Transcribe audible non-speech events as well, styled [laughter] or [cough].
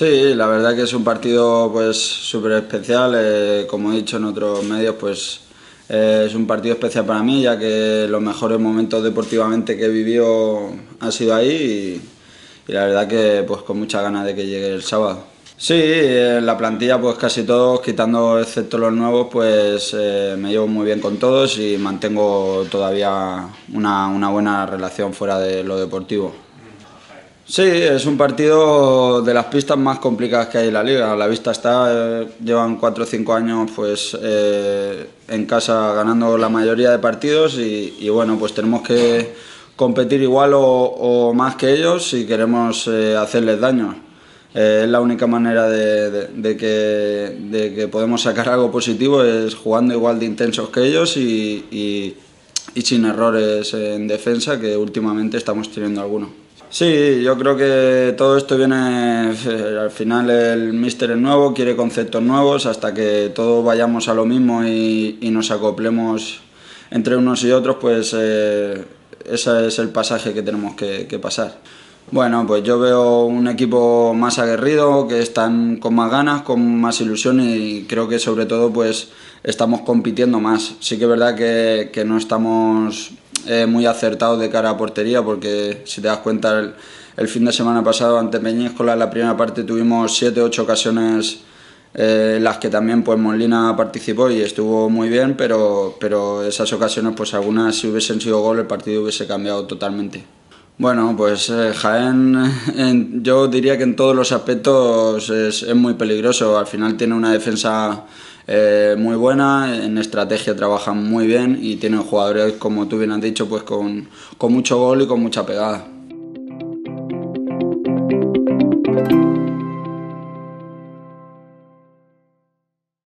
Sí, la verdad que es un partido pues súper especial, eh, como he dicho en otros medios, pues eh, es un partido especial para mí, ya que los mejores momentos deportivamente que he vivido han sido ahí y, la verdad que pues con muchas ganas de que llegue el sábado. Sí, en la plantilla pues casi todos, quitando excepto los nuevos, pues eh, me llevo muy bien con todos y mantengo todavía una buena relación fuera de lo deportivo. Sí, es un partido de las pistas más complicadas que hay en la liga. La vista está, eh, llevan cuatro o cinco años pues, eh, en casa ganando la mayoría de partidos y, bueno, pues tenemos que competir igual o, más que ellos si queremos eh, hacerles daño. es la única manera de, que, que, podemos sacar algo positivo, es jugando igual de intensos que ellos y, y sin errores en defensa, que últimamente estamos teniendo algunos. Sí, yo creo que todo esto viene, eh, al final el míster es nuevo, quiere conceptos nuevos, hasta que todos vayamos a lo mismo y, nos acoplemos entre unos y otros, pues eh, ese es el pasaje que tenemos que, pasar. Bueno, pues yo veo un equipo más aguerrido, que están con más ganas, con más ilusión y creo que sobre todo pues estamos compitiendo más. Sí que es verdad que no estamos muy acertado de cara a portería, porque si te das cuenta, el, fin de semana pasado ante Peñíscola, en la primera parte tuvimos 7 ocho ocasiones en eh, las que también pues, Molina participó y estuvo muy bien, pero, pero esas ocasiones, pues algunas si hubiesen sido gol, el partido hubiese cambiado totalmente. Bueno, pues eh, Jaén, [laughs] yo diría que en todos los aspectos es, es muy peligroso. Al final tiene una defensa eh, muy buena, en estrategia trabajan muy bien y tienen jugadores, como tú bien has dicho, pues con, con mucho gol y con mucha pegada.